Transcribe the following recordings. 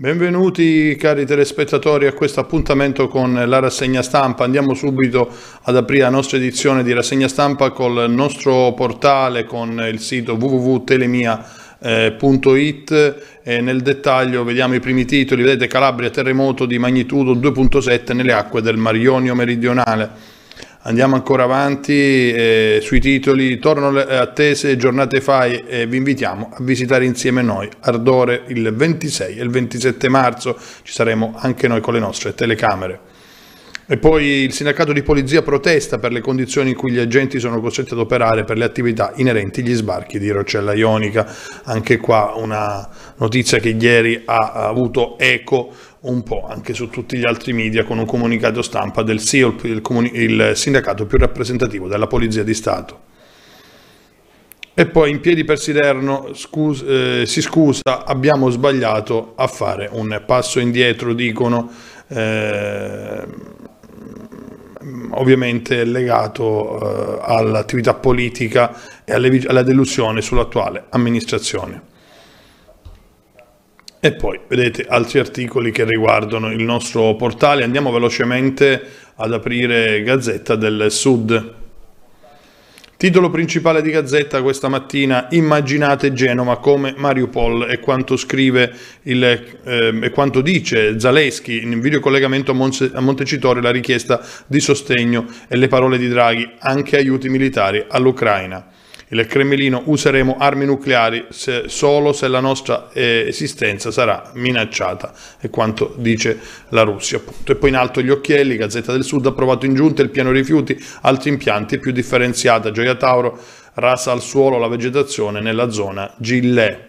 Benvenuti cari telespettatori a questo appuntamento con la rassegna stampa. Andiamo subito ad aprire la nostra edizione di rassegna stampa col nostro portale con il sito www.telemia.it e nel dettaglio vediamo i primi titoli. Vedete Calabria terremoto di magnitudo 2.7 nelle acque del Marionio meridionale. Andiamo ancora avanti eh, sui titoli, torno le attese giornate fa e eh, vi invitiamo a visitare insieme noi Ardore il 26 e il 27 marzo, ci saremo anche noi con le nostre telecamere. E poi il sindacato di polizia protesta per le condizioni in cui gli agenti sono costretti ad operare per le attività inerenti agli sbarchi di Rocella Ionica. Anche qua una notizia che ieri ha avuto eco un po' anche su tutti gli altri media con un comunicato stampa del SIOLP, il, comuni- il sindacato più rappresentativo della Polizia di Stato. E poi in piedi per Siderno scus- eh, si scusa, abbiamo sbagliato a fare un passo indietro, dicono, eh, ovviamente legato eh, all'attività politica e alle, alla delusione sull'attuale amministrazione. E poi vedete altri articoli che riguardano il nostro portale. Andiamo velocemente ad aprire Gazzetta del Sud. Titolo principale di Gazzetta questa mattina, immaginate Genova come Mariupol e quanto scrive il, eh, e quanto dice Zaleschi in videocollegamento a, Monse, a Montecitorio la richiesta di sostegno e le parole di Draghi, anche aiuti militari all'Ucraina. Il Cremlino useremo armi nucleari se, solo se la nostra eh, esistenza sarà minacciata, è quanto dice la Russia. Appunto. E poi in alto gli occhielli, Gazzetta del Sud ha approvato in giunta il piano rifiuti, altri impianti più differenziata, Gioia Tauro rasa al suolo la vegetazione nella zona Gillè.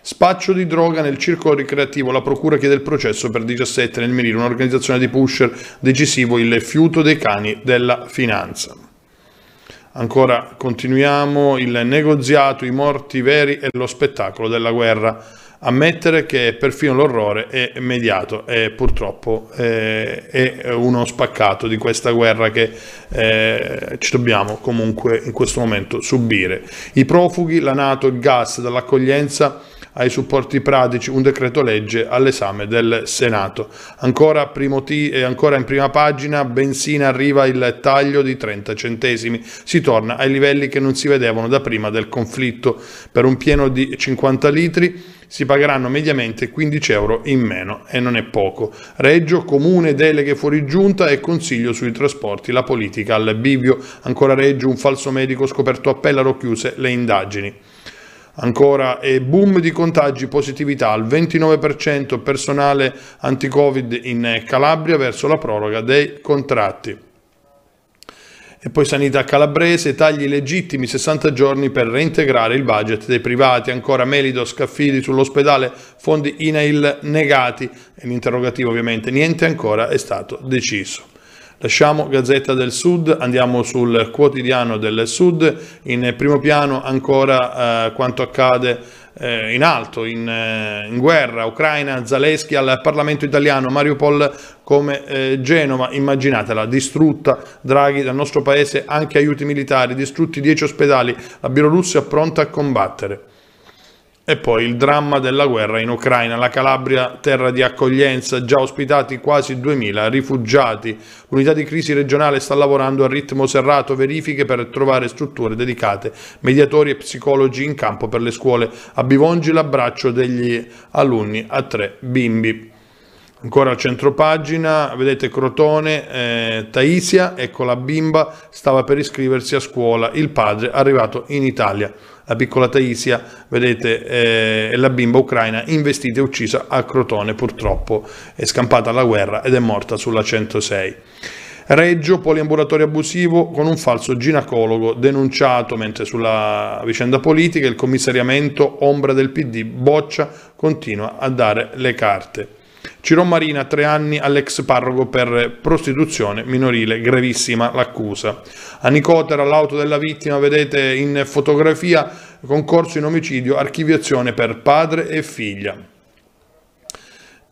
Spaccio di droga nel circolo ricreativo, la procura chiede il processo per 17 nel Melino, un'organizzazione di pusher decisivo, il fiuto dei cani della finanza. Ancora continuiamo il negoziato, i morti veri e lo spettacolo della guerra. Ammettere che perfino l'orrore è mediato e purtroppo eh, è uno spaccato di questa guerra che eh, ci dobbiamo comunque in questo momento subire. I profughi, la Nato, il gas dall'accoglienza ai supporti pratici un decreto legge all'esame del Senato. Ancora, t- ancora in prima pagina, benzina arriva il taglio di 30 centesimi, si torna ai livelli che non si vedevano da prima del conflitto. Per un pieno di 50 litri si pagheranno mediamente 15 euro in meno e non è poco. Reggio, comune, deleghe fuori giunta e consiglio sui trasporti, la politica al bivio. Ancora Reggio, un falso medico scoperto a Pellaro chiuse le indagini. Ancora e boom di contagi, positività al 29% personale anti-Covid in eh, Calabria verso la proroga dei contratti. E poi sanità calabrese, tagli legittimi 60 giorni per reintegrare il budget dei privati, ancora Melido, Scaffidi sull'ospedale, fondi INAIL negati, e l'interrogativo ovviamente, niente ancora è stato deciso. Lasciamo Gazzetta del Sud, andiamo sul quotidiano del Sud, in primo piano ancora eh, quanto accade eh, in alto, in, eh, in, guerra, Ucraina, Zaleschi al Parlamento italiano, Mariupol come eh, Genova, immaginatela, distrutta, Draghi dal nostro paese anche aiuti militari, distrutti 10 ospedali, la Bielorussia pronta a combattere. E poi il dramma della guerra in Ucraina, la Calabria terra di accoglienza, già ospitati quasi 2.000 rifugiati. L'unità di crisi regionale sta lavorando a ritmo serrato, verifiche per trovare strutture dedicate, mediatori e psicologi in campo per le scuole. A Bivongi l'abbraccio degli alunni a tre bimbi. Ancora al centro pagina, vedete Crotone, eh, Taisia, ecco la bimba, stava per iscriversi a scuola, il padre è arrivato in Italia la piccola Taisia, vedete, è eh, la bimba ucraina investita e uccisa a Crotone, purtroppo è scampata alla guerra ed è morta sulla 106. Reggio, poliambulatorio abusivo con un falso ginecologo denunciato, mentre sulla vicenda politica il commissariamento ombra del PD boccia continua a dare le carte. Ciro Marina, tre anni all'ex parroco per prostituzione minorile, gravissima l'accusa. A Nicotera, l'auto della vittima, vedete in fotografia, concorso in omicidio, archiviazione per padre e figlia.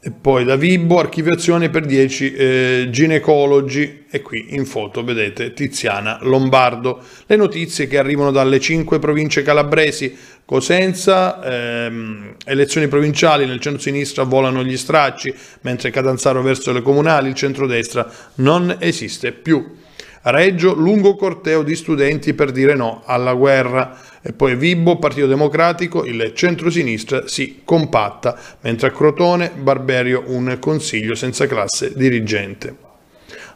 E poi da Vibo, archiviazione per 10 eh, ginecologi e qui in foto vedete Tiziana Lombardo. Le notizie che arrivano dalle 5 province calabresi, Cosenza, ehm, elezioni provinciali, nel centro-sinistra volano gli stracci, mentre Catanzaro verso le comunali, il centro destra non esiste più. Reggio, lungo corteo di studenti per dire no alla guerra e poi Vibo, Partito Democratico, il centro-sinistra si compatta, mentre a Crotone Barberio un consiglio senza classe dirigente.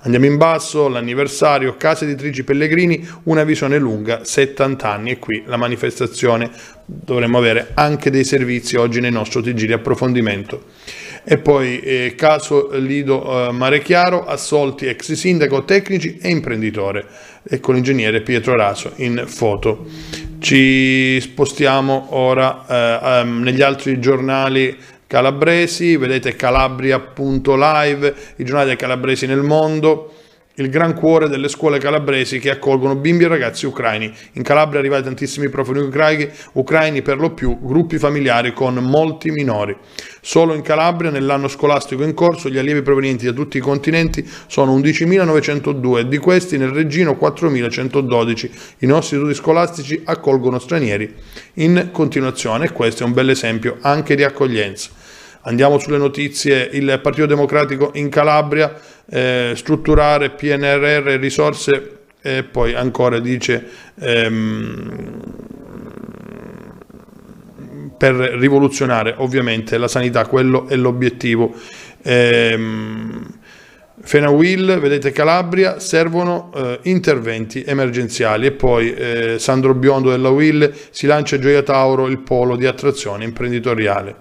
Andiamo in basso, l'anniversario, Casa Editrici Pellegrini, una visione lunga, 70 anni e qui la manifestazione. Dovremmo avere anche dei servizi oggi nel nostro TG di approfondimento. E poi eh, caso Lido eh, Marechiaro, assolti ex sindaco, tecnici e imprenditore. e con l'ingegnere Pietro Raso in foto. Ci spostiamo ora eh, ehm, negli altri giornali calabresi, vedete calabria.live, i giornali calabresi nel mondo, il gran cuore delle scuole calabresi che accolgono bimbi e ragazzi ucraini. In Calabria arrivati tantissimi profughi ucraini, ucraini per lo più gruppi familiari con molti minori. Solo in Calabria nell'anno scolastico in corso gli allievi provenienti da tutti i continenti sono 11.902 di questi nel Regino 4.112. I nostri istituti scolastici accolgono stranieri in continuazione e questo è un bel esempio anche di accoglienza. Andiamo sulle notizie, il Partito Democratico in Calabria eh, strutturare PNRR risorse e poi ancora dice ehm, per rivoluzionare ovviamente la sanità, quello è l'obiettivo. Ehm, Fenawil, vedete Calabria, servono eh, interventi emergenziali e poi eh, Sandro Biondo della Will si lancia Gioia Tauro il polo di attrazione imprenditoriale.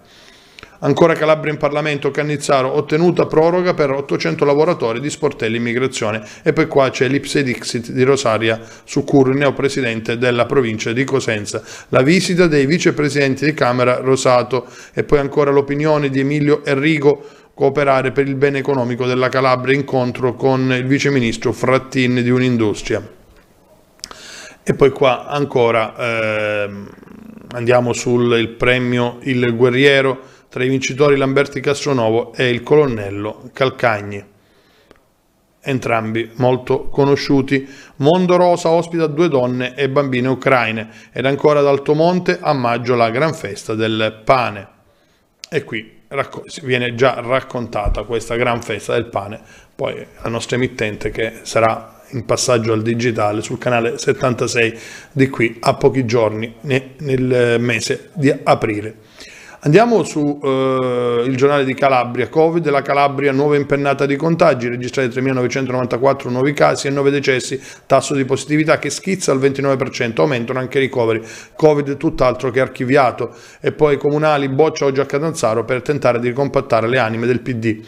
Ancora Calabria in Parlamento, Cannizzaro, ottenuta proroga per 800 lavoratori di Sportelli Immigrazione. E poi qua c'è l'Ipse Dixit di Rosaria, su cui il neopresidente della provincia di Cosenza. La visita dei vicepresidenti di Camera Rosato e poi ancora l'opinione di Emilio Enrico cooperare per il bene economico della Calabria, incontro con il viceministro Frattin di un'industria. E poi qua ancora ehm, andiamo sul premio Il Guerriero, tra i vincitori Lamberti Castronovo e il colonnello Calcagni. Entrambi molto conosciuti. Mondo Rosa ospita due donne e bambine ucraine ed ancora ad Altomonte a maggio la gran festa del pane. E qui viene già raccontata questa gran festa del pane, poi la nostra emittente che sarà in passaggio al digitale sul canale 76 di qui a pochi giorni nel mese di aprile. Andiamo su eh, giornale di Calabria, Covid, la Calabria nuova impennata di contagi, registrati 3.994 nuovi casi e 9 decessi, tasso di positività che schizza al 29%, aumentano anche i ricoveri, Covid tutt'altro che archiviato e poi comunali boccia oggi a Catanzaro per tentare di ricompattare le anime del PD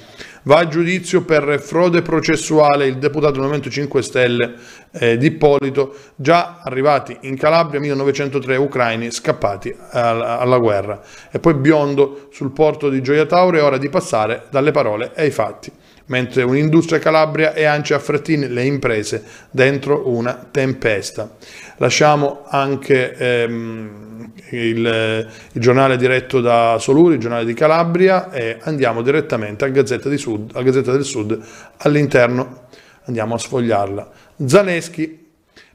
va a giudizio per frode processuale il deputato del Movimento 5 Stelle eh, di Ippolito, già arrivati in Calabria 1903 ucraini scappati alla, alla guerra. E poi Biondo sul porto di Gioia Tauro è ora di passare dalle parole ai fatti mentre un'industria Calabria e Ancia Frattini le imprese dentro una tempesta. Lasciamo anche ehm, il, il, giornale diretto da Soluri, il giornale di Calabria e andiamo direttamente a Gazzetta, di Sud, a Gazzetta del Sud all'interno, andiamo a sfogliarla. Zaleschi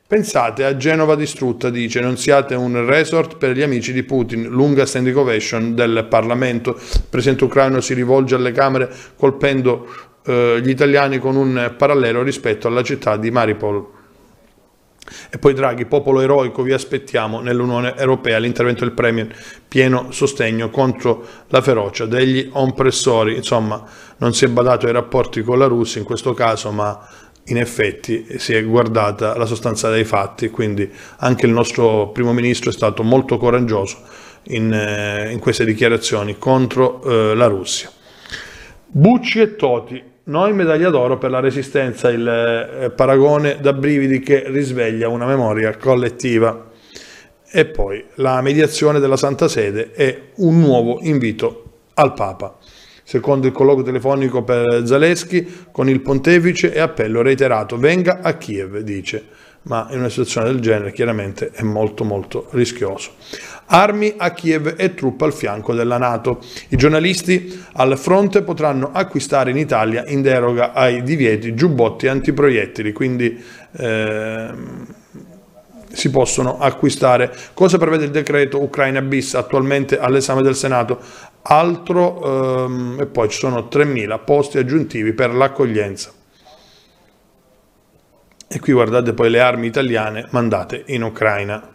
Pensate a Genova distrutta, dice, non siate un resort per gli amici di Putin, lunga standing ovation del Parlamento. Il presidente ucraino si rivolge alle Camere colpendo eh, gli italiani con un parallelo rispetto alla città di Maripol. E poi Draghi, popolo eroico, vi aspettiamo nell'Unione Europea l'intervento del Premier, pieno sostegno contro la ferocia degli oppressori. Insomma, non si è badato ai rapporti con la Russia in questo caso, ma in effetti si è guardata la sostanza dei fatti, quindi anche il nostro primo ministro è stato molto coraggioso in, eh, in queste dichiarazioni contro eh, la Russia. Bucci e Toti, noi medaglia d'oro per la resistenza, il eh, paragone da brividi che risveglia una memoria collettiva. E poi la mediazione della Santa Sede e un nuovo invito al Papa. Secondo il colloquio telefonico per Zaleschi con il pontefice e appello reiterato, venga a Kiev, dice ma in una situazione del genere chiaramente è molto molto rischioso. Armi a Kiev e truppe al fianco della Nato. I giornalisti al fronte potranno acquistare in Italia in deroga ai divieti giubbotti antiproiettili, quindi eh, si possono acquistare. Cosa prevede il decreto Ucraina bis attualmente all'esame del Senato? Altro, ehm, e poi ci sono 3.000 posti aggiuntivi per l'accoglienza. E qui guardate poi le armi italiane mandate in Ucraina,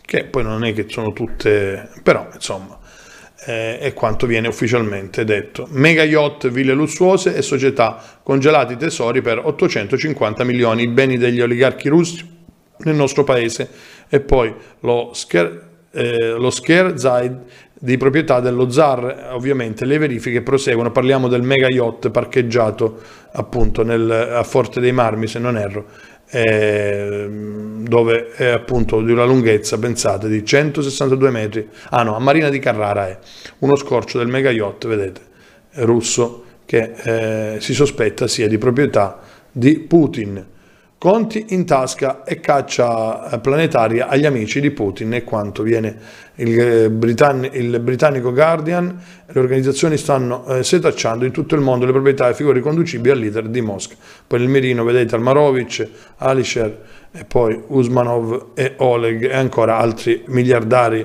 che poi non è che sono tutte, però insomma eh, è quanto viene ufficialmente detto. Mega yacht, ville lussuose e società, congelati tesori per 850 milioni, i beni degli oligarchi russi nel nostro paese e poi lo, scher, eh, lo Scherzaid di proprietà dello zar. Ovviamente le verifiche proseguono, parliamo del mega yacht parcheggiato appunto nel, a Forte dei Marmi, se non erro, eh, dove è appunto di una lunghezza, pensate, di 162 metri. Ah no, a Marina di Carrara è uno scorcio del mega yacht, vedete, russo, che eh, si sospetta sia di proprietà di Putin. Conti in tasca e caccia eh, planetaria agli amici di Putin e quanto viene il, eh, Britann il britannico Guardian. Le organizzazioni stanno eh, setacciando in tutto il mondo le proprietà e figure riconducibili al leader di Mosca. Poi nel mirino vedete Almarovic, Alisher e poi Usmanov e Oleg e ancora altri miliardari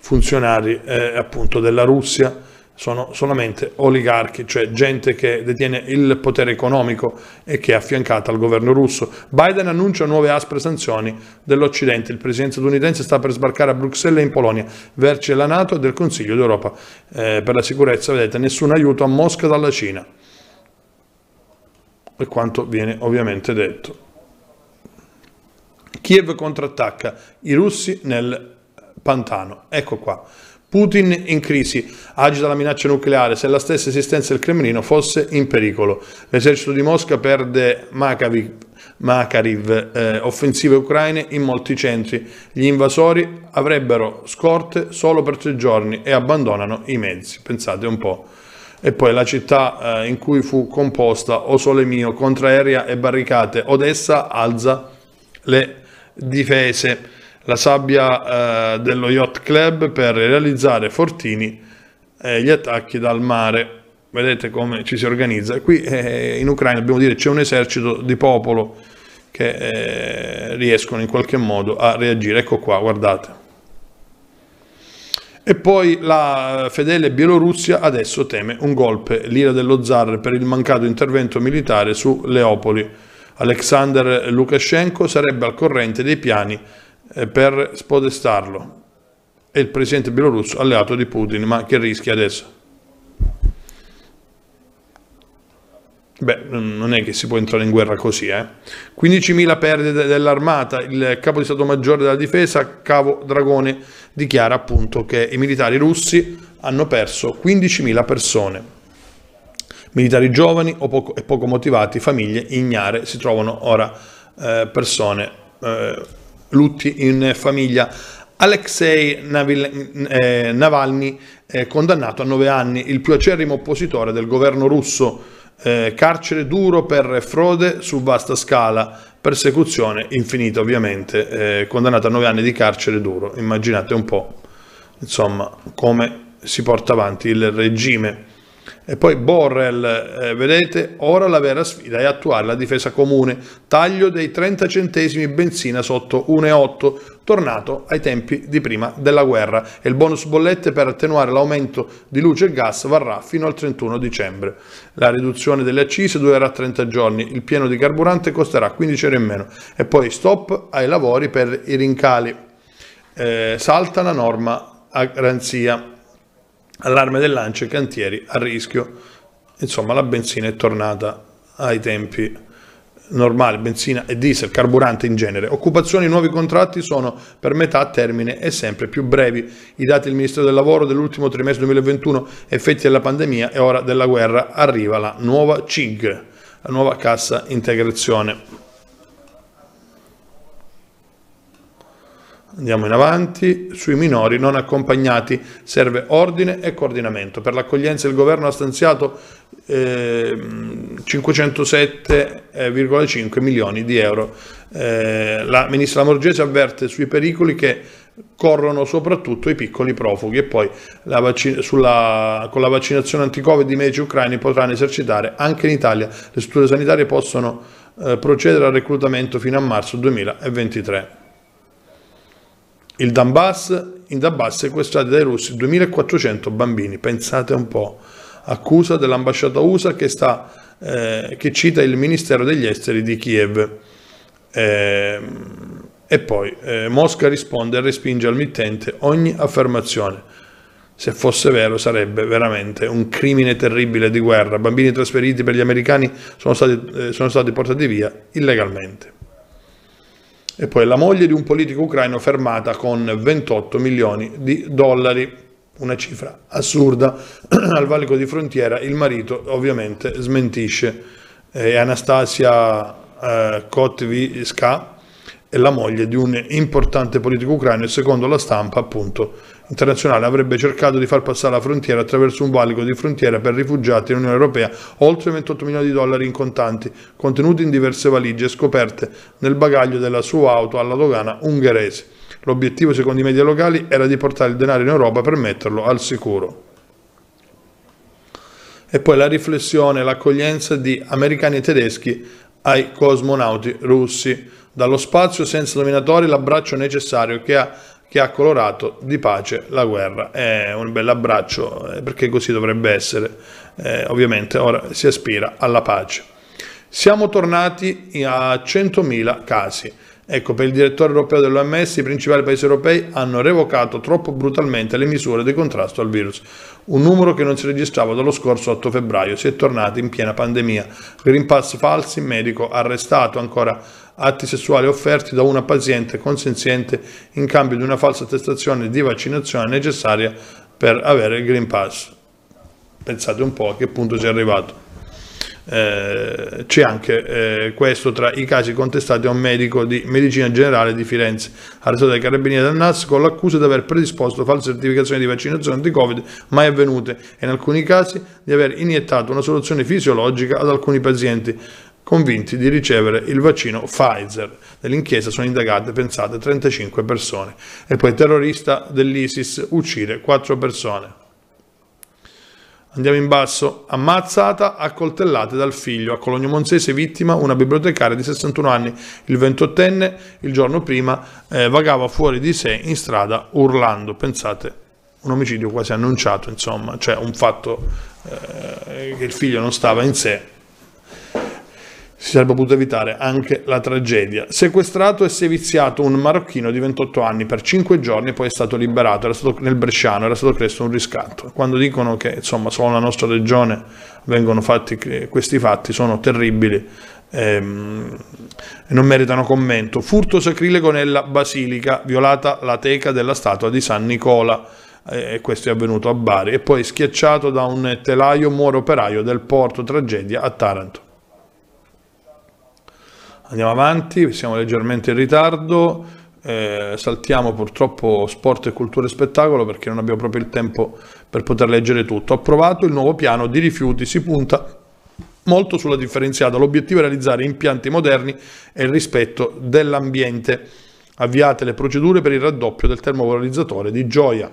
funzionari eh, appunto della Russia sono solamente oligarchi, cioè gente che detiene il potere economico e che è affiancata al governo russo. Biden annuncia nuove aspre sanzioni dell'Occidente. Il presidente statunitense sta per sbarcare a Bruxelles e in Polonia, vertice della Nato e del Consiglio d'Europa. Eh, per la sicurezza, vedete, nessun aiuto a Mosca dalla Cina. E quanto viene ovviamente detto. Kiev contrattacca i russi nel pantano. Ecco qua. Putin in crisi, agita la minaccia nucleare, se la stessa esistenza del Cremlino fosse in pericolo. L'esercito di Mosca perde Makariv, Makariv eh, offensive ucraine in molti centri. Gli invasori avrebbero scorte solo per tre giorni e abbandonano i mezzi. Pensate un po'. E poi la città eh, in cui fu composta, o sole mio, contraerea e barricate, Odessa alza le difese la sabbia eh, dello Yacht Club per realizzare fortini eh, gli attacchi dal mare. Vedete come ci si organizza. Qui eh, in Ucraina dobbiamo dire c'è un esercito di popolo che eh, riescono in qualche modo a reagire. Ecco qua, guardate. E poi la fedele Bielorussia adesso teme un golpe, l'ira dello zar per il mancato intervento militare su Leopoli. Alexander Lukashenko sarebbe al corrente dei piani eh, per spodestarlo. E il presidente bielorusso alleato di Putin, ma che rischia adesso? Beh, non è che si può entrare in guerra così, eh. 15.000 perdite dell'armata, il capo di Stato Maggiore della Difesa, Cavo Dragone, dichiara appunto che i militari russi hanno perso 15.000 persone. Militari giovani poco, e poco motivati, famiglie ignare, si trovano ora eh, persone eh, lutti in famiglia. Alexei eh, Navalny, è eh, condannato a nove anni, il più acerrimo oppositore del governo russo, eh, carcere duro per frode su vasta scala, persecuzione infinita ovviamente, condannato a nove anni di carcere duro, immaginate un po' insomma come si porta avanti il regime. E poi Borrell, eh, vedete, ora la vera sfida è attuare la difesa comune, taglio dei 30 centesimi benzina sotto 1,8, tornato ai tempi di prima della guerra e il bonus bollette per attenuare l'aumento di luce e gas varrà fino al 31 dicembre. La riduzione delle accise durerà 30 giorni, il pieno di carburante costerà 15 euro in meno e poi stop ai lavori per i rincali. Eh, salta la norma a garanzia allarme del lancio e cantieri a rischio. Insomma, la benzina è tornata ai tempi normali, benzina e diesel, carburante in genere. Occupazioni nuovi contratti sono per metà a termine e sempre più brevi. I dati del Ministero del Lavoro dell'ultimo trimestre 2021, effetti della pandemia e ora della guerra, arriva la nuova CIG, la nuova cassa integrazione. Andiamo in avanti, sui minori non accompagnati serve ordine e coordinamento. Per l'accoglienza il governo ha stanziato eh, 507,5 milioni di euro. Eh, la ministra Lamorgese avverte sui pericoli che corrono soprattutto i piccoli profughi e poi la sulla, con la vaccinazione anti-covid i medici ucraini potranno esercitare anche in Italia. Le strutture sanitarie possono eh, procedere al reclutamento fino a marzo 2023. Il Donbass, in Donbass sequestrati dai russi 2400 bambini, pensate un po', accusa dell'ambasciata USA che, sta, eh, che, cita il Ministero degli Esteri di Kiev. Eh, e poi eh, Mosca risponde e respinge al mittente ogni affermazione. Se fosse vero sarebbe veramente un crimine terribile di guerra. Bambini trasferiti per gli americani sono stati, eh, sono stati portati via illegalmente. E poi la moglie di un politico ucraino fermata con 28 milioni di dollari una cifra assurda, al valico di frontiera il marito ovviamente smentisce eh, Anastasia eh, Kotviska è la moglie di un importante politico ucraino e secondo la stampa appunto internazionale avrebbe cercato di far passare la frontiera attraverso un valico di frontiera per rifugiati in Unione Europea oltre 28 milioni di dollari in contanti, contenuti in diverse valigie scoperte nel bagaglio della sua auto alla dogana ungherese. L'obiettivo, secondo i media locali, era di portare il denaro in Europa per metterlo al sicuro. E poi la riflessione, l'accoglienza di americani e tedeschi ai cosmonauti russi. Dallo spazio senza dominatori l'abbraccio necessario che ha che ha colorato di pace la guerra. È un bel abbraccio eh, perché così dovrebbe essere. Eh, ovviamente ora si aspira alla pace. Siamo tornati a 100.000 casi. Ecco, per il direttore europeo dell'OMS i principali paesi europei hanno revocato troppo brutalmente le misure di contrasto al virus, un numero che non si registrava dallo scorso 8 febbraio, si è tornati in piena pandemia. Green pass falsi, medico arrestato, ancora atti sessuali offerti da una paziente consenziente in cambio di una falsa attestazione di vaccinazione necessaria per avere il Green Pass. Pensate un po' a che punto si è arrivato. Eh, c'è anche eh, questo tra i casi contestati a un medico di medicina generale di Firenze, arrestato dai carabinieri del NAS con l'accusa di aver predisposto false certificazioni di vaccinazione di Covid mai avvenute e in alcuni casi di aver iniettato una soluzione fisiologica ad alcuni pazienti convinti di ricevere il vaccino Pfizer. Nell'inchiesta sono indagate, pensate, 35 persone. E poi terrorista dell'ISIS uccide 4 persone. Andiamo in basso. Ammazzata a coltellate dal figlio. A Cologno Monsese vittima una bibliotecaria di 61 anni. Il 28enne il giorno prima eh, vagava fuori di sé in strada urlando. Pensate, un omicidio quasi annunciato, insomma, cioè un fatto eh, che il figlio non stava in sé si sarebbe potuto evitare anche la tragedia. Sequestrato e seviziato un marocchino di 28 anni per 5 giorni e poi è stato liberato, era stato nel Bresciano, era stato chiesto un riscatto. Quando dicono che insomma solo nella nostra regione vengono fatti questi fatti, sono terribili ehm, e non meritano commento. Furto sacrilego nella basilica, violata la teca della statua di San Nicola. Eh, questo è avvenuto a Bari e poi schiacciato da un telaio muore operaio del porto tragedia a Taranto Andiamo avanti, siamo leggermente in ritardo, eh, saltiamo purtroppo sport e cultura e spettacolo perché non abbiamo proprio il tempo per poter leggere tutto. Approvato il nuovo piano di rifiuti, si punta molto sulla differenziata, l'obiettivo è realizzare impianti moderni e il rispetto dell'ambiente. Avviate le procedure per il raddoppio del termovalorizzatore di Gioia.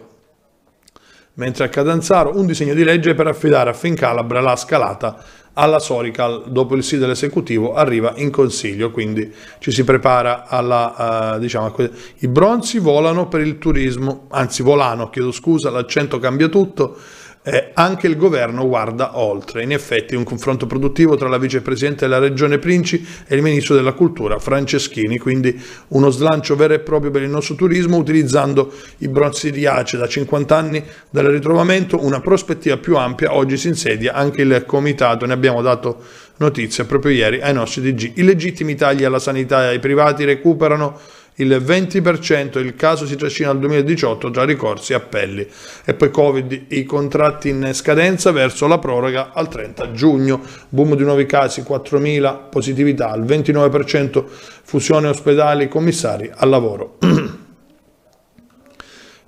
Mentre a Cadanzaro un disegno di legge per affidare a Fincalabra la scalata alla Sorical, dopo il sì dell'esecutivo, arriva in consiglio, quindi ci si prepara alla, uh, diciamo, i bronzi volano per il turismo, anzi volano, chiedo scusa, l'accento cambia tutto, eh, anche il governo guarda oltre. In effetti un confronto produttivo tra la vicepresidente della Regione Princi e il ministro della Cultura Franceschini, quindi uno slancio vero e proprio per il nostro turismo utilizzando i bronzi di Ace da 50 anni dal ritrovamento, una prospettiva più ampia. Oggi si insedia anche il comitato, ne abbiamo dato notizia proprio ieri ai nostri DG. I legittimi tagli alla sanità e ai privati recuperano il 20%, il caso si trascina al 2018 tra ricorsi e appelli. E poi Covid, i contratti in scadenza verso la proroga al 30 giugno, boom di nuovi casi, 4.000 positività, al 29% fusione ospedali, commissari al lavoro.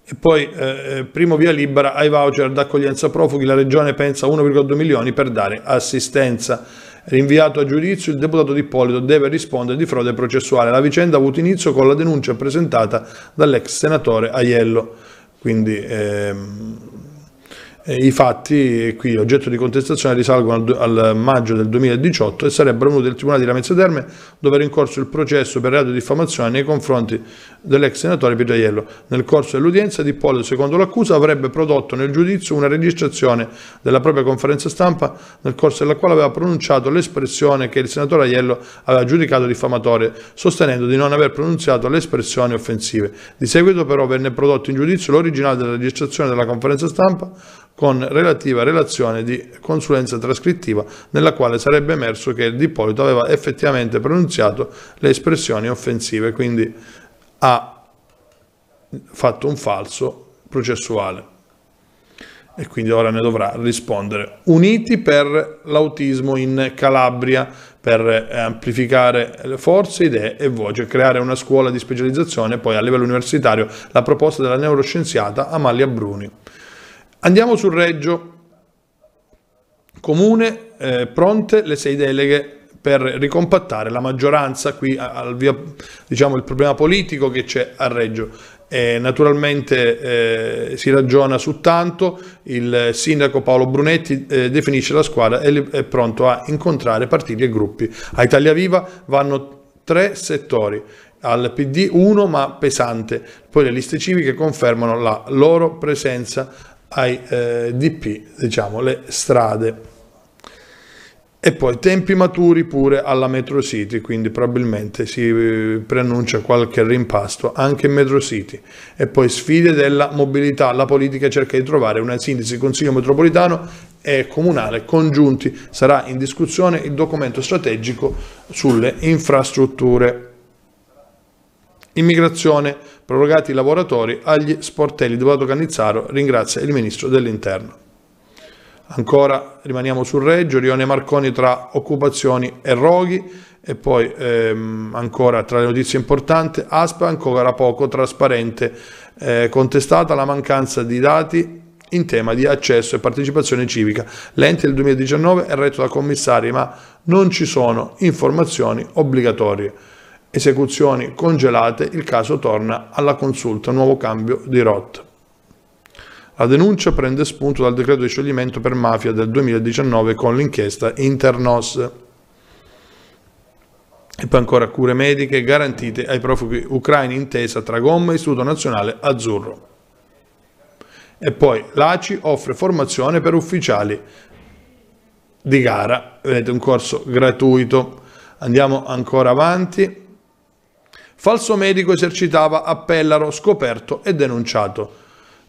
E poi eh, eh, primo via libera ai voucher d'accoglienza profughi, la regione pensa 1,2 milioni per dare assistenza. Rinviato a giudizio, il deputato Di Ippolito deve rispondere di frode processuale. La vicenda ha avuto inizio con la denuncia presentata dall'ex senatore Aiello. Quindi ehm, i fatti, qui oggetto di contestazione, risalgono al, al maggio del 2018 e sarebbero venuti al Tribunale di Lamezia Terme dove era in corso il processo per reato di diffamazione nei confronti dell'ex senatore Pigliaiello. Nel corso dell'udienza Di Pollo, secondo l'accusa, avrebbe prodotto nel giudizio una registrazione della propria conferenza stampa nel corso della quale aveva pronunciato l'espressione che il senatore Aiello aveva giudicato diffamatoria, sostenendo di non aver pronunziato le espressioni offensive. Di seguito però venne prodotto in giudizio l'originale della registrazione della conferenza stampa con relativa relazione di consulenza trascrittiva nella quale sarebbe emerso che Di Ippolito aveva effettivamente pronunziato le espressioni offensive, quindi ha fatto un falso processuale e quindi ora ne dovrà rispondere. Uniti per l'autismo in Calabria, per eh, amplificare forze, idee e voce, creare una scuola di specializzazione, poi a livello universitario la proposta della neuroscienziata Amalia Bruni. Andiamo sul Reggio. Comune, eh, pronte le sei deleghe per ricompattare la maggioranza, qui al via, diciamo, il problema politico che c'è a Reggio. E naturalmente eh, si ragiona su tanto, il sindaco Paolo Brunetti eh, definisce la squadra e è pronto a incontrare partiti e gruppi. A Italia Viva vanno tre settori, al PD uno ma pesante, poi le liste civiche confermano la loro presenza ai eh, DP, diciamo, le strade. E poi tempi maturi pure alla Metro City, quindi probabilmente si eh, preannuncia qualche rimpasto anche in Metro City. E poi sfide della mobilità, la politica cerca di trovare una sintesi Consiglio metropolitano e comunale congiunti. Sarà in discussione il documento strategico sulle infrastrutture. Immigrazione prorogati i lavoratori agli sportelli. Deputato Cannizzaro ringrazia il Ministro dell'Interno. Ancora rimaniamo sul Reggio, Rione Marconi tra occupazioni e roghi e poi ehm, ancora tra le notizie importanti, ASPA ancora poco trasparente, eh, contestata la mancanza di dati in tema di accesso e partecipazione civica. L'ente del 2019 è retto da commissari ma non ci sono informazioni obbligatorie esecuzioni congelate, il caso torna alla consulta, nuovo cambio di rotta. La denuncia prende spunto dal decreto di scioglimento per mafia del 2019 con l'inchiesta Internos. E poi ancora cure mediche garantite ai profughi ucraini intesa tra Gomma e Istituto Nazionale Azzurro. E poi l'ACI offre formazione per ufficiali di gara, vedete un corso gratuito. Andiamo ancora avanti. Falso medico esercitava a Pellaro, scoperto e denunciato.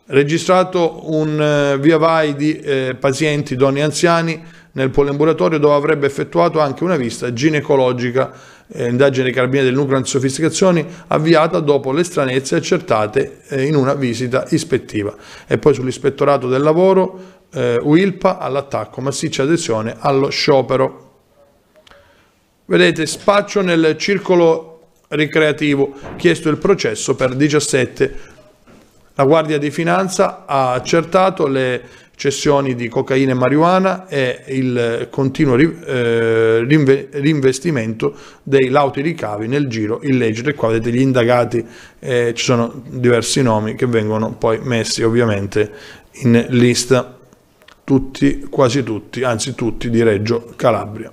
Registrato un eh, via vai di eh, pazienti, donne e anziani nel polemburatorio dove avrebbe effettuato anche una vista ginecologica, eh, indagine dei carabinieri del nucleo antisofisticazioni avviata dopo le stranezze accertate eh, in una visita ispettiva. E poi sull'ispettorato del lavoro eh, Wilpa all'attacco, massiccia adesione allo sciopero. Vedete, spaccio nel circolo ricreativo, chiesto il processo per 17. La Guardia di Finanza ha accertato le cessioni di cocaina e marijuana e il continuo eh, rinvestimento dei lauti ricavi nel giro illecito e qua vedete gli indagati eh, ci sono diversi nomi che vengono poi messi ovviamente in lista tutti quasi tutti anzi tutti di Reggio Calabria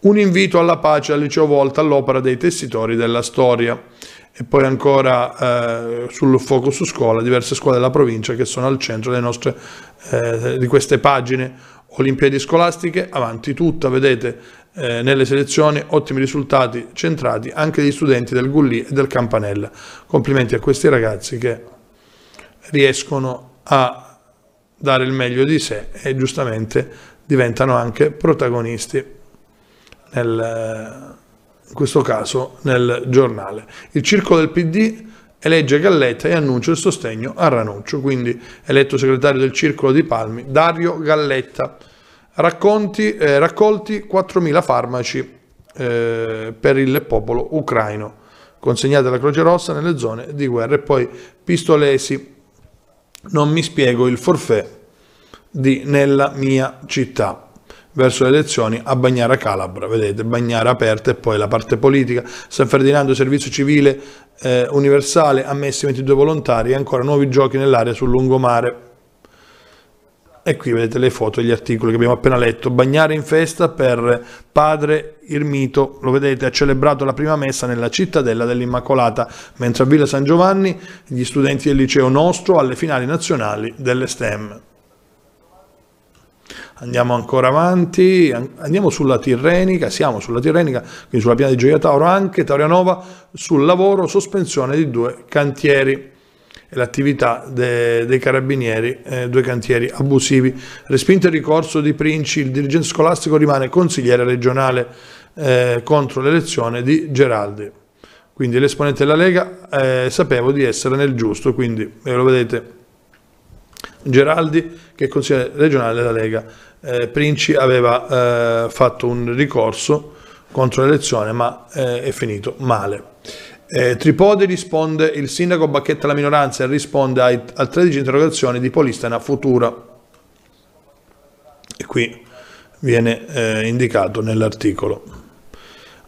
un invito alla pace al liceo Volta all'opera dei tessitori della storia. E poi ancora eh, sul focus su scuola, diverse scuole della provincia che sono al centro nostre, eh, di queste pagine. Olimpiadi scolastiche, avanti tutta, vedete, eh, nelle selezioni ottimi risultati centrati anche gli studenti del Gulli e del Campanella. Complimenti a questi ragazzi che riescono a dare il meglio di sé e giustamente diventano anche protagonisti nel, in questo caso nel giornale. Il circolo del PD elegge Galletta e annuncia il sostegno a Ranuccio, quindi eletto segretario del circolo di Palmi, Dario Galletta. Racconti, eh, raccolti 4.000 farmaci eh, per il popolo ucraino, consegnati alla Croce Rossa nelle zone di guerra. E poi Pistolesi, non mi spiego il forfè di Nella mia città verso le elezioni a Bagnara Calabra, vedete Bagnara aperta e poi la parte politica, San Ferdinando servizio civile eh, universale, ammessi 22 volontari e ancora nuovi giochi nell'area sul lungomare. E qui vedete le foto e gli articoli che abbiamo appena letto. Bagnare in festa per padre Irmito, lo vedete, ha celebrato la prima messa nella cittadella dell'Immacolata, mentre a Villa San Giovanni gli studenti del liceo nostro alle finali nazionali delle STEM andiamo ancora avanti, andiamo sulla Tirrenica, siamo sulla Tirrenica, quindi sulla piana di Gioia Tauro, anche Taurianova sul lavoro, sospensione di due cantieri e l'attività de, dei carabinieri, eh, due cantieri abusivi. Respinto il ricorso di Princi, il dirigente scolastico rimane consigliere regionale eh, contro l'elezione di Geraldi. Quindi l'esponente della Lega eh, sapevo di essere nel giusto, quindi eh, lo vedete Geraldi che è consigliere regionale della Lega eh, Princi aveva eh, fatto un ricorso contro l'elezione ma eh, è finito male. Eh, Tripodi risponde, il sindaco bacchetta la minoranza e risponde ai, a 13 interrogazioni di Polistena Futura. E qui viene eh, indicato nell'articolo.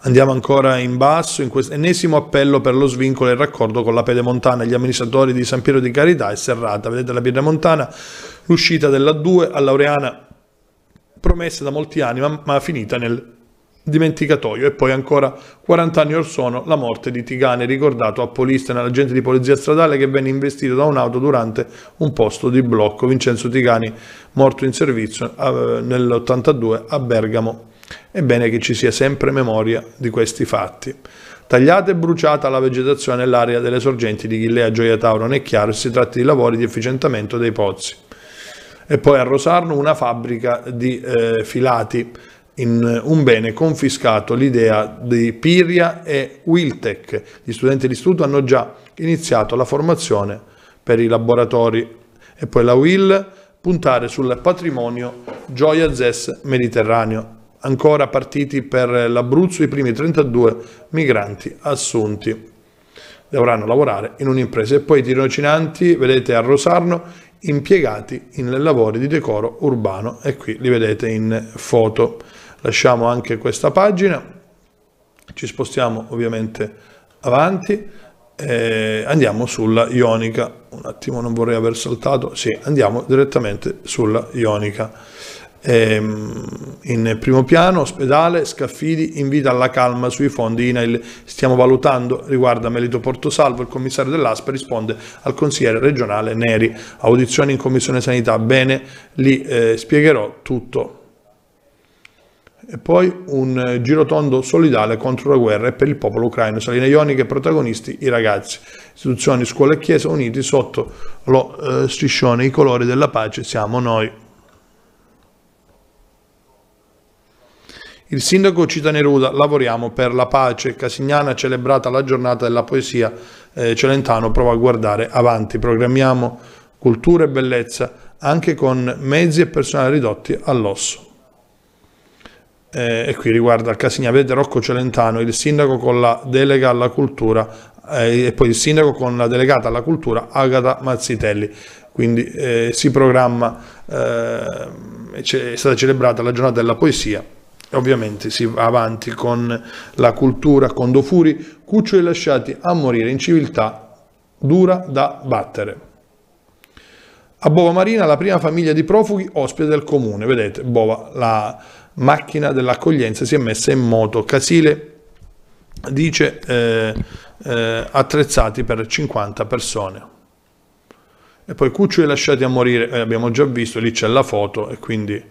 Andiamo ancora in basso, in questo ennesimo appello per lo svincolo e il raccordo con la Piedemontana, gli amministratori di San Piero di Carità e Serrata. Vedete la Piedemontana, l'uscita della 2 a Laureana promessa da molti anni, ma, ma finita nel dimenticatoio e poi ancora 40 anni or sono la morte di Tigane ricordato a Polista nell'agente di polizia stradale che venne investito da un'auto durante un posto di blocco Vincenzo Tigani morto in servizio eh, nell'82 a Bergamo è bene che ci sia sempre memoria di questi fatti tagliata e bruciata la vegetazione nell'area delle sorgenti di Ghilea Gioia Tauro non Necchiaro e si tratta di lavori di efficientamento dei pozzi e poi a Rosarno una fabbrica di eh, filati in eh, un bene confiscato l'idea di Piria e Wiltec. Gli studenti di studio hanno già iniziato la formazione per i laboratori e poi la WIL puntare sul patrimonio Gioia Zes Mediterraneo. Ancora partiti per l'Abruzzo i primi 32 migranti assunti dovranno lavorare in un'impresa. E poi i tirocinanti, vedete a Rosarno, impiegati in lavori di decoro urbano e qui li vedete in foto. Lasciamo anche questa pagina, ci spostiamo ovviamente avanti, e andiamo sulla Ionica, un attimo non vorrei aver saltato, sì andiamo direttamente sulla Ionica. Ehm, in primo piano, ospedale, Scaffidi invita alla calma sui fondi INAIL. Stiamo valutando, riguarda Melito Portosalvo, il commissario dell'ASPA risponde al consigliere regionale Neri. audizioni in commissione sanità, bene, lì eh, spiegherò tutto. E poi un eh, girotondo solidale contro la guerra e per il popolo ucraino. Salina Ioniche, protagonisti, i ragazzi. Istituzioni, scuola e chiesa uniti sotto lo eh, striscione, i colori della pace siamo noi. Il sindaco cita Neruda, lavoriamo per la pace. Casignana celebrata la giornata della poesia. Eh, Celentano prova a guardare avanti. Programmiamo cultura e bellezza anche con mezzi e personale ridotti all'osso. Eh, e qui riguarda Casignana, vedete Rocco Celentano, il sindaco con la delega alla cultura eh, e poi il sindaco con la delegata alla cultura Agata Mazzitelli. Quindi eh, si programma, eh, è stata celebrata la giornata della poesia Ovviamente si va avanti con la cultura, con Dofuri, cuccioli lasciati a morire in civiltà dura da battere. A Bova Marina la prima famiglia di profughi ospite del comune, vedete, Bova, la macchina dell'accoglienza si è messa in moto, Casile dice eh, eh, attrezzati per 50 persone. E poi cuccioli lasciati a morire, eh, abbiamo già visto, lì c'è la foto e quindi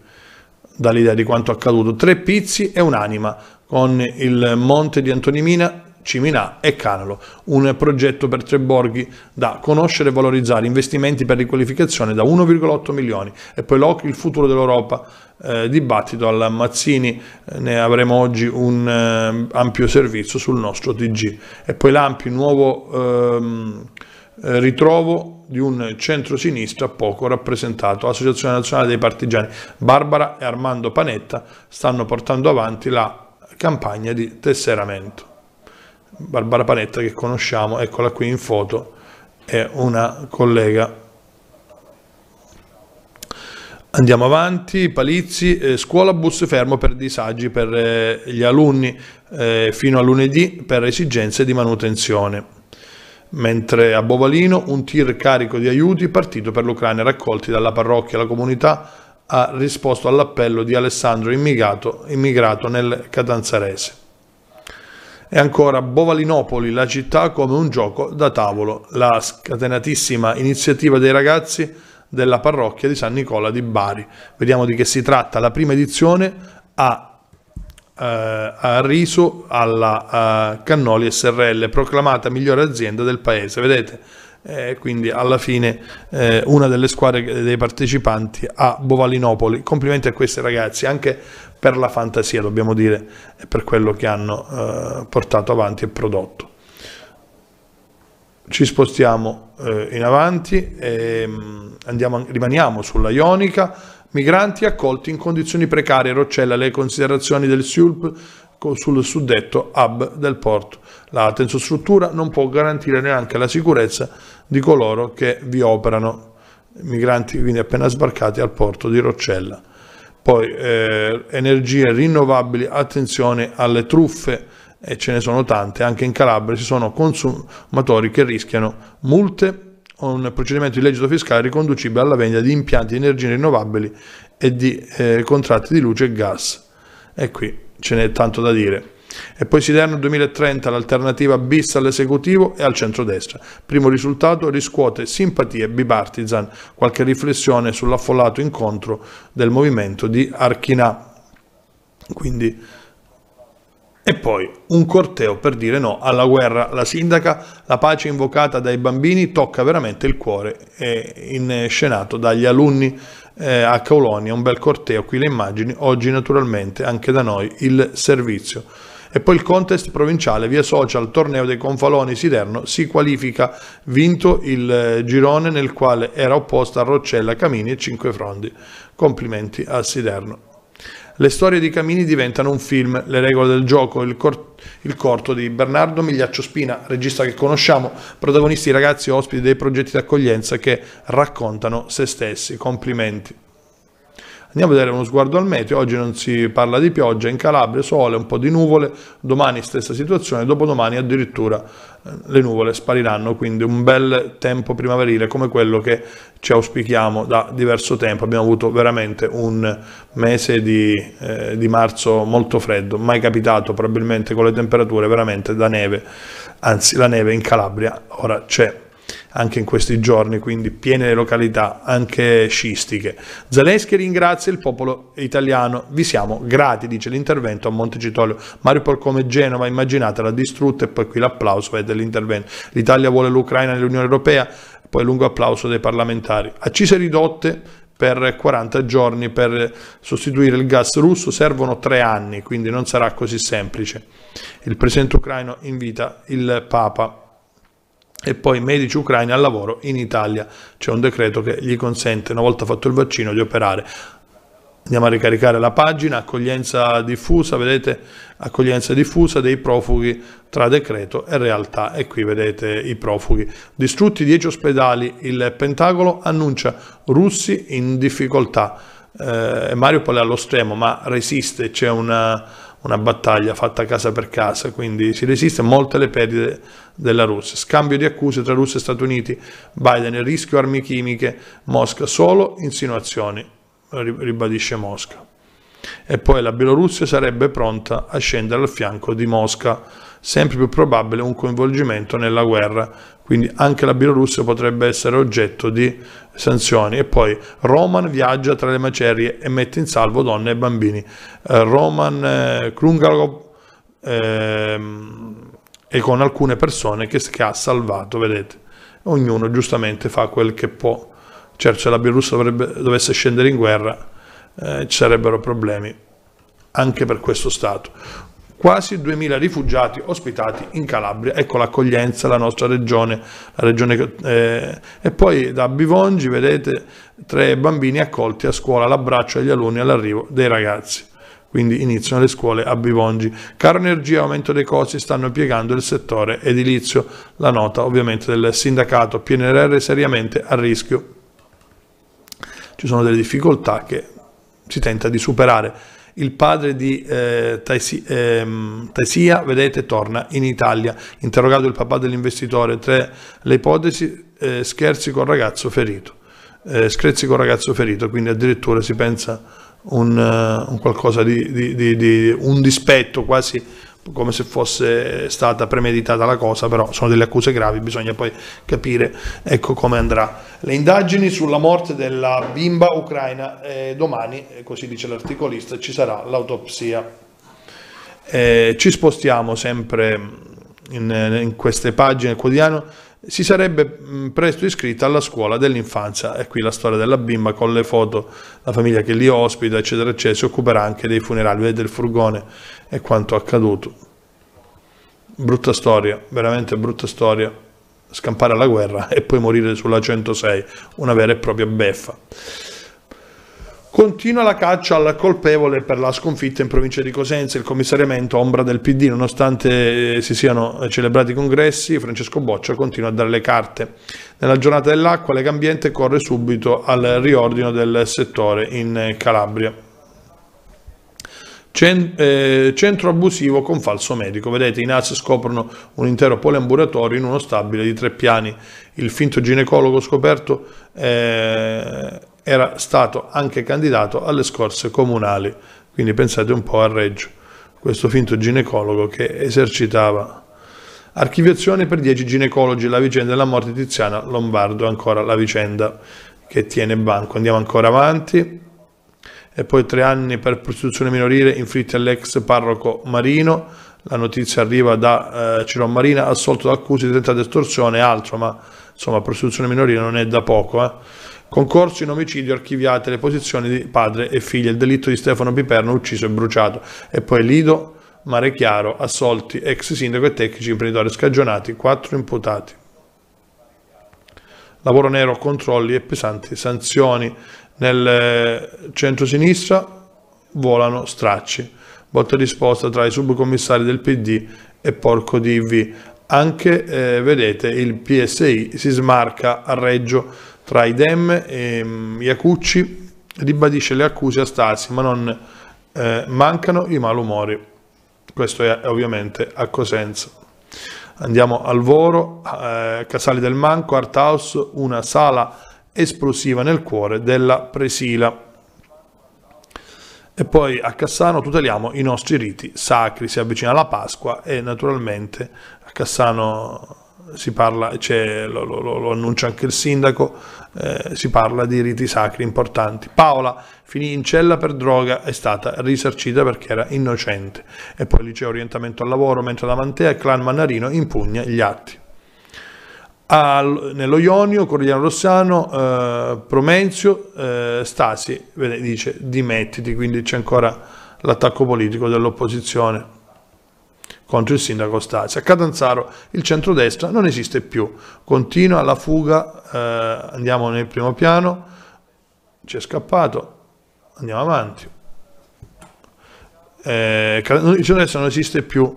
dall'idea di quanto accaduto, tre pizzi e un'anima con il monte di Antonimina, Ciminà e Canalo, un progetto per tre borghi da conoscere e valorizzare, investimenti per riqualificazione da 1,8 milioni e poi l'OC, il futuro dell'Europa, eh, dibattito alla Mazzini, eh, ne avremo oggi un eh, ampio servizio sul nostro TG e poi l'Ampi, nuovo... Ehm, eh, ritrovo di un centro-sinistra poco rappresentato. L'Associazione Nazionale dei Partigiani Barbara e Armando Panetta stanno portando avanti la campagna di tesseramento. Barbara Panetta che conosciamo, eccola qui in foto, è una collega. Andiamo avanti, Palizzi, eh, scuola bus fermo per disagi per eh, gli alunni eh, fino a lunedì per esigenze di manutenzione mentre a Bovalino un tir carico di aiuti partito per l'Ucraina raccolti dalla parrocchia. e La comunità ha risposto all'appello di Alessandro immigrato, immigrato nel Catanzarese. E ancora Bovalinopoli, la città come un gioco da tavolo, la scatenatissima iniziativa dei ragazzi della parrocchia di San Nicola di Bari. Vediamo di che si tratta. La prima edizione ha eh, ha riso alla eh, Cannoli SRL, proclamata migliore azienda del paese. Vedete? Eh, quindi alla fine eh, una delle squadre dei partecipanti a Bovalinopoli. Complimenti a questi ragazzi anche per la fantasia, dobbiamo dire, e per quello che hanno eh, portato avanti e prodotto. Ci spostiamo eh, in avanti, e, ehm, andiamo, rimaniamo sulla Ionica migranti accolti in condizioni precarie, Roccella le considerazioni del SIULP sul suddetto hub del porto. La tensostruttura non può garantire neanche la sicurezza di coloro che vi operano, migranti quindi appena sbarcati al porto di Roccella. Poi eh, energie rinnovabili, attenzione alle truffe e ce ne sono tante, anche in Calabria ci sono consumatori che rischiano multe un procedimento illecito fiscale riconducibile alla vendita di impianti di energie rinnovabili e di eh, contratti di luce e gas. E qui ce n'è tanto da dire. E poi si dà nel 2030 l'alternativa bis all'esecutivo e al centrodestra. Primo risultato riscuote simpatie bipartisan, qualche riflessione sull'affollato incontro del movimento di Archinà. Quindi e poi un corteo per dire no alla guerra. La sindaca, la pace invocata dai bambini, tocca veramente il cuore, è eh, inscenato dagli alunni eh, a Colonia, un bel corteo, qui le immagini, oggi naturalmente anche da noi il servizio. E poi il contest provinciale via social, torneo dei Confaloni Siderno, si qualifica vinto il eh, girone nel quale era opposta a Roccella, Camini e Cinque Frondi. Complimenti a Siderno. Le storie di Camini diventano un film, Le regole del gioco, il, cor- il corto di Bernardo Migliaccio Spina, regista che conosciamo, protagonisti ragazzi ospiti dei progetti d'accoglienza che raccontano se stessi. Complimenti. Andiamo a dare uno sguardo al meteo, oggi non si parla di pioggia, in Calabria sole, un po' di nuvole, domani stessa situazione, dopodomani addirittura eh, le nuvole spariranno, quindi un bel tempo primaverile come quello che ci auspichiamo da diverso tempo, abbiamo avuto veramente un mese di, eh, di marzo molto freddo, mai capitato probabilmente con le temperature veramente da neve, anzi la neve in Calabria ora c'è anche in questi giorni, quindi piene le località, anche sciistiche. Zelensky ringrazia il popolo italiano, vi siamo grati, dice l'intervento a Montecitorio. Mariupol come Genova, immaginate, immaginatela distrutta e poi qui l'applauso dell'intervento. L'Italia vuole l'Ucraina nell'Unione Europea, poi lungo applauso dei parlamentari. Accise ridotte, per 40 giorni per sostituire il gas russo servono tre anni, quindi non sarà così semplice. Il presidente ucraino invita il Papa e poi medici ucraini al lavoro in Italia. C'è un decreto che gli consente, una volta fatto il vaccino, di operare. Andiamo a ricaricare la pagina, accoglienza diffusa, vedete accoglienza diffusa dei profughi tra decreto e realtà e qui vedete i profughi. Distrutti 10 ospedali, il Pentagono annuncia russi in difficoltà. Eh, Mario Pole allo stremo, ma resiste, c'è una, una battaglia fatta casa per casa, quindi si resiste, molte le perdite della Russia. Scambio di accuse tra Russia e Stati Uniti, Biden, il rischio armi chimiche, Mosca, solo insinuazioni, ribadisce Mosca. E poi la Bielorussia sarebbe pronta a scendere al fianco di Mosca, sempre più probabile un coinvolgimento nella guerra, quindi anche la Bielorussia potrebbe essere oggetto di sanzioni. E poi Roman viaggia tra le macerie e mette in salvo donne e bambini. Eh, Roman eh, Krungalov... Eh, e con alcune persone che, che ha salvato, vedete. Ognuno giustamente fa quel che può. Certo, se la Bielorussia dovrebbe, dovesse scendere in guerra eh, ci sarebbero problemi anche per questo Stato. Quasi 2.000 rifugiati ospitati in Calabria, ecco l'accoglienza, la nostra regione. La regione eh, e poi da Bivongi vedete tre bambini accolti a scuola, l'abbraccio agli alunni all'arrivo dei ragazzi quindi iniziano le scuole a Bivongi. Caro energia, aumento dei costi, stanno piegando il settore edilizio. La nota ovviamente del sindacato PNRR seriamente a rischio. Ci sono delle difficoltà che si tenta di superare. Il padre di eh, Taisi, ehm, vedete, torna in Italia. Interrogato il papà dell'investitore, tre le ipotesi, eh, scherzi col ragazzo ferito. Eh, scherzi col ragazzo ferito, quindi addirittura si pensa un, eh, un qualcosa di, di, di, di, un dispetto quasi come se fosse stata premeditata la cosa, però sono delle accuse gravi, bisogna poi capire ecco, come andrà. Le indagini sulla morte della bimba ucraina eh, domani, eh, così dice l'articolista, ci sarà l'autopsia. Eh, ci spostiamo sempre in, in queste pagine quotidiane si sarebbe mm, presto iscritta alla scuola dell'infanzia. E qui la storia della bimba con le foto, la famiglia che li ospita, eccetera, eccetera. Si occuperà anche dei funerali, del furgone e quanto accaduto. Brutta storia, veramente brutta storia. Scampare alla guerra e poi morire sulla 106, una vera e propria beffa. Continua la caccia al colpevole per la sconfitta in provincia di Cosenza, il commissariamento ombra del PD, nonostante eh, si siano eh, celebrati i congressi, Francesco Boccia continua a dare le carte. Nella giornata dell'acqua Legambiente corre subito al riordino del settore in eh, Calabria. Centro abusivo con falso medico. Vedete, i NAS scoprono un intero poliambulatorio in uno stabile di tre piani. Il finto ginecologo scoperto eh, era stato anche candidato alle scorse comunali, quindi pensate un po' a Reggio, questo finto ginecologo che esercitava. Archiviazione per 10 ginecologi, la vicenda della morte di Tiziana Lombardo, ancora la vicenda che tiene banco. Andiamo ancora avanti. E poi tre anni per prostituzione minorile inflitti all'ex parroco Marino. La notizia arriva da eh, Ciro Marina, assolto da accuse di tentata estorsione e altro, ma insomma prostituzione minorile non è da poco. Eh. Concorso in omicidio, archiviate le posizioni di padre e figlia, il delitto di Stefano Piperno ucciso e bruciato e poi Lido Marechiaro, assolti ex sindaco e tecnici imprenditori scagionati, quattro imputati. Lavoro nero, controlli e pesanti sanzioni. Nel eh, centro-sinistra volano stracci. Botta risposta tra i subcommissari del PD e Porco Divi. Anche, eh, vedete, il PSI si smarca a Reggio tra idem e mm, Iacucci ribadisce le accuse a Stasi, ma non eh, mancano i malumori. Questo è ovviamente a Cosenza. Andiamo al Voro, eh, Casali del Manco, Art House, una sala esplosiva nel cuore della Presila. E poi a Cassano tuteliamo i nostri riti sacri, si avvicina la Pasqua e naturalmente a Cassano si parla, lo, lo, lo, annuncia anche il sindaco, eh, si parla di riti sacri importanti. Paola finì in cella per droga, è stata risarcita perché era innocente. E poi lì c'è orientamento al lavoro, mentre la Mantea, il clan Mannarino impugna gli atti. Al, nello Ionio, Corigliano Rossano, eh, Promenzio, eh, Stasi dice dimettiti, quindi c'è ancora l'attacco politico dell'opposizione contro il sindaco Stasi. A Catanzaro il centrodestra non esiste più, continua la fuga, eh, andiamo nel primo piano, ci è scappato, andiamo avanti. Eh, il centrodestra non esiste più,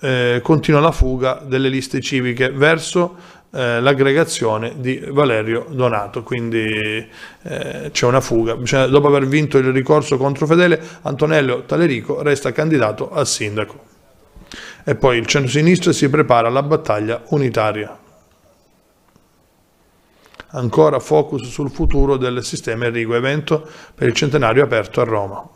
eh, continua la fuga delle liste civiche verso eh, l'aggregazione di Valerio Donato, quindi eh, c'è una fuga. Cioè, dopo aver vinto il ricorso contro Fedele, Antonello Talerico resta candidato a sindaco e poi il centro-sinistra si prepara alla battaglia unitaria. Ancora focus sul futuro del sistema Enrico Evento per il centenario aperto a Roma.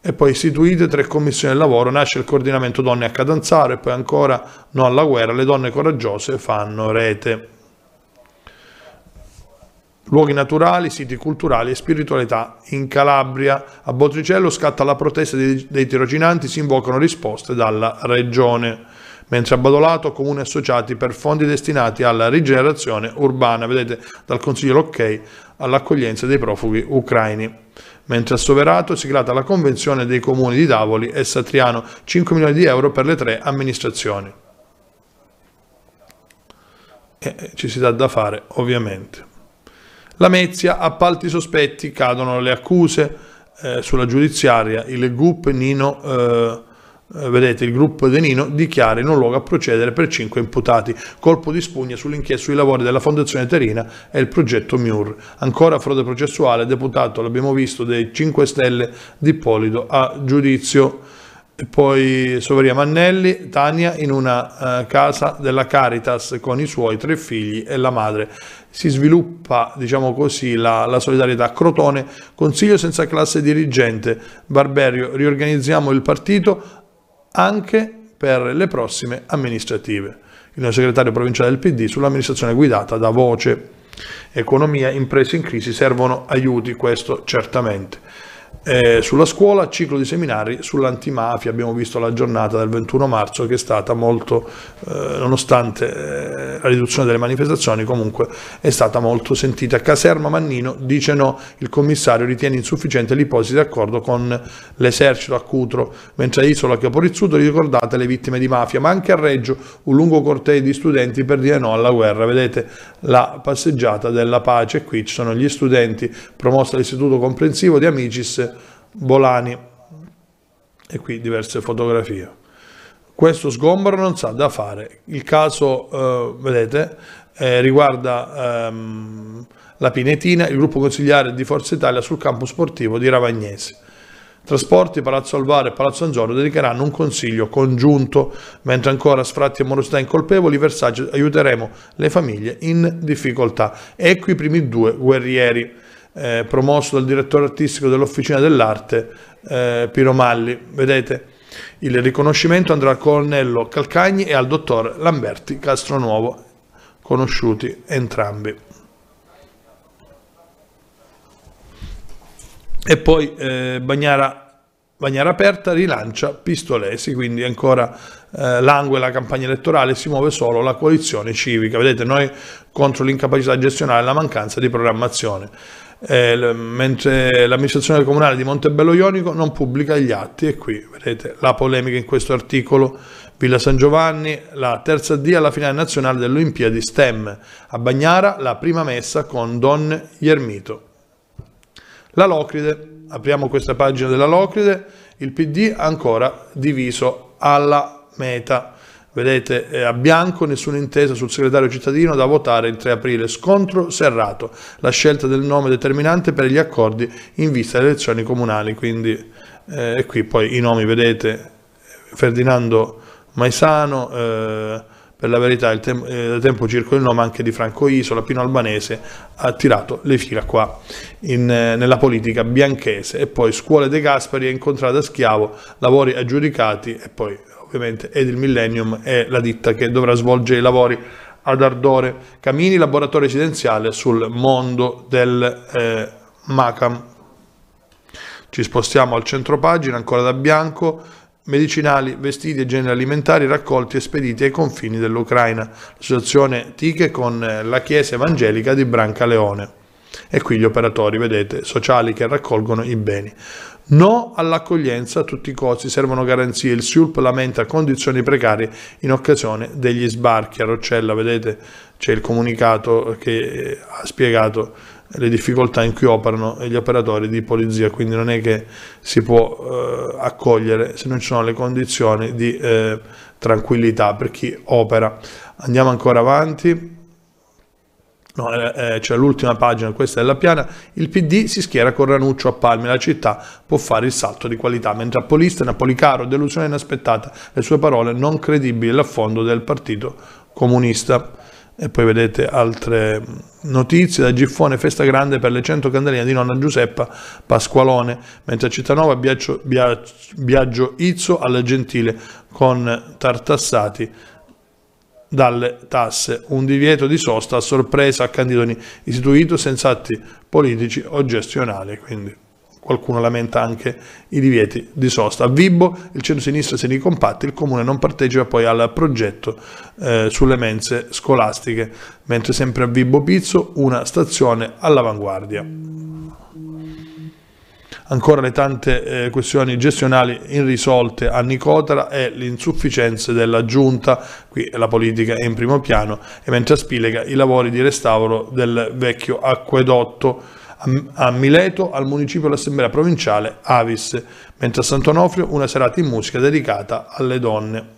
E poi istituite tre commissioni del lavoro, nasce il coordinamento donne a Catanzaro e poi ancora no alla guerra, le donne coraggiose fanno rete luoghi naturali, siti culturali e spiritualità. In Calabria, a Botricello, scatta la protesta dei, dei tirocinanti, si invocano risposte dalla regione. Mentre a Badolato, comuni associati per fondi destinati alla rigenerazione urbana, vedete dal Consiglio l'ok all'accoglienza dei profughi ucraini. Mentre a Soverato si grata la convenzione dei comuni di Davoli e Satriano, 5 milioni di euro per le tre amministrazioni. E eh, eh, ci si dà da fare, ovviamente. Lamezia, appalti sospetti, cadono le accuse eh, sulla giudiziaria, il gruppo Nino... Eh, eh, vedete il gruppo De Nino dichiara in un luogo a procedere per cinque imputati colpo di spugna sull'inchiesta sui lavori della fondazione Terina e il progetto Miur ancora frode processuale deputato l'abbiamo visto dei 5 stelle di Polido a giudizio e poi Soveria Mannelli Tania in una uh, casa della Caritas con i suoi tre figli e la madre si sviluppa, diciamo così, la, la solidarietà. Crotone, consiglio senza classe dirigente, Barberio, riorganizziamo il partito anche per le prossime amministrative. Il neo segretario provinciale del PD sull'amministrazione guidata da voce. Economia, imprese in crisi, servono aiuti, questo certamente eh, sulla scuola, ciclo di seminari sull'antimafia, abbiamo visto la giornata del 21 marzo che è stata molto, eh, nonostante eh, la riduzione delle manifestazioni, comunque è stata molto sentita. Caserma Mannino dice no, il commissario ritiene insufficiente l'ipotesi d'accordo con l'esercito a Cutro, mentre a Isola Caporizzuto ricordate le vittime di mafia, ma anche a Reggio un lungo corteo di studenti per dire no alla guerra, vedete la passeggiata della pace, qui ci sono gli studenti promossa all'Istituto Comprensivo di Amicis disse Bolani e qui diverse fotografie. Questo sgombro non sa da fare. Il caso, eh, vedete, eh, riguarda ehm, la Pinetina, il gruppo consigliare di Forza Italia sul campo sportivo di Ravagnese. Trasporti, Palazzo Alvaro e Palazzo Anzoro dedicheranno un consiglio congiunto, mentre ancora sfratti e morosità incolpevoli, Versace aiuteremo le famiglie in difficoltà. Ecco i primi due guerrieri eh, promosso dal direttore artistico dell'Officina dell'Arte eh, Piro Malli. Vedete, il riconoscimento andrà al colonnello Calcagni e al dottor Lamberti Castronuovo, conosciuti entrambi. E poi eh, Bagnara Bagnara Aperta rilancia Pistolesi, quindi ancora eh, l'angue la campagna elettorale si muove solo la coalizione civica. Vedete, noi contro l'incapacità gestionale e la mancanza di programmazione eh, mentre l'amministrazione comunale di Montebello Ionico non pubblica gli atti e qui vedete la polemica in questo articolo Villa San Giovanni, la terza D alla finale nazionale delle Olimpiadi STEM, a Bagnara la prima messa con Don Iermito. La Locride, apriamo questa pagina della Locride, il PD ancora diviso alla meta. Vedete, eh, a bianco nessuna intesa sul segretario cittadino da votare il 3 aprile. Scontro serrato, la scelta del nome determinante per gli accordi in vista delle elezioni comunali. Quindi, eh, qui poi i nomi, vedete, Ferdinando Maisano, eh, per la verità il tem eh, tempo circa il nome anche di Franco Isola, Pino Albanese, ha tirato le fila qua in, eh, nella politica bianchese e poi Scuole De Gasperi è incontrata a Schiavo, lavori aggiudicati e poi ovviamente ed il Millennium è la ditta che dovrà svolgere i lavori ad Ardore Camini, laboratorio residenziale sul mondo del eh, Macam. Ci spostiamo al centro pagina, ancora da bianco, medicinali, vestiti e generi alimentari raccolti e spediti ai confini dell'Ucraina, l'associazione Tiche con eh, la Chiesa Evangelica di Branca Leone. e qui gli operatori, vedete, sociali che raccolgono i beni. No all'accoglienza a tutti i costi, servono garanzie. Il SIULP lamenta condizioni precarie in occasione degli sbarchi. A Roccella, vedete, c'è il comunicato che eh, ha spiegato le difficoltà in cui operano gli operatori di polizia, quindi non è che si può eh, accogliere se non ci sono le condizioni di eh, tranquillità per chi opera. Andiamo ancora avanti. No, eh, cioè l'ultima pagina, questa è la piana, il PD si schiera con Ranuccio a Palmi. la città può fare il salto di qualità, mentre a Polista, Napoli delusione inaspettata, le sue parole non credibili, l'affondo del partito comunista. E poi vedete altre notizie da Giffone, festa grande per le 100 candeline di nonna Giuseppa Pasqualone, mentre a Cittanova Biagio, Biagio Izzo alla Gentile con Tartassati dalle tasse, un divieto di sosta a sorpresa a Candidoni istituito senza atti politici o gestionali, quindi qualcuno lamenta anche i divieti di sosta. A Vibo il centro-sinistra si ricompatta, il comune non partecipa poi al progetto eh, sulle mense scolastiche, mentre sempre a Vibo Pizzo una stazione all'avanguardia ancora le tante eh, questioni gestionali irrisolte a Nicotera e l'insufficienza della giunta, qui la politica è in primo piano, e mentre spilega i lavori di restauro del vecchio acquedotto a Mileto al municipio dell'assemblea provinciale Avis, mentre a Sant'Onofrio una serata in musica dedicata alle donne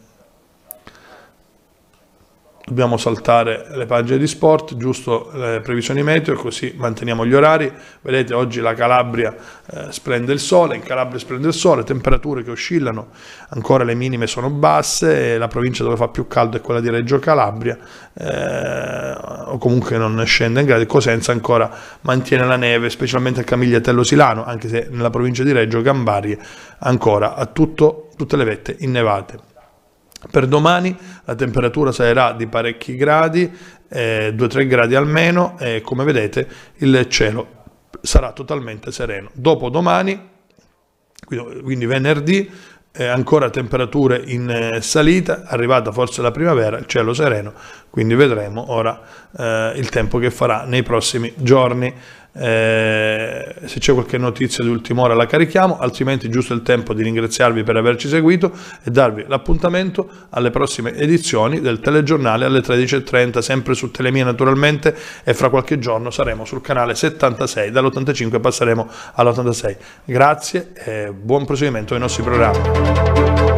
dobbiamo saltare le pagine di sport, giusto le previsioni meteo, così manteniamo gli orari. Vedete oggi la Calabria eh, splende il sole, in Calabria splende il sole, temperature che oscillano, ancora le minime sono basse, la provincia dove fa più caldo è quella di Reggio Calabria, eh, o comunque non scende in grado, Cosenza ancora mantiene la neve, specialmente a Camigliatello Silano, anche se nella provincia di Reggio Gambarie ancora ha tutto, tutte le vette innevate. Per domani la temperatura salirà di parecchi gradi, eh, 2-3 gradi almeno e come vedete il cielo sarà totalmente sereno. Dopodomani, quindi venerdì, eh, ancora temperature in eh, salita, arrivata forse la primavera, il cielo sereno, quindi vedremo ora eh, il tempo che farà nei prossimi giorni. Eh, se c'è qualche notizia di ultima ora la carichiamo, altrimenti giusto il tempo di ringraziarvi per averci seguito e darvi l'appuntamento alle prossime edizioni del telegiornale alle 13.30, sempre su Telemia naturalmente e fra qualche giorno saremo sul canale 76, dall'85 passeremo all'86. Grazie e buon proseguimento ai nostri programmi.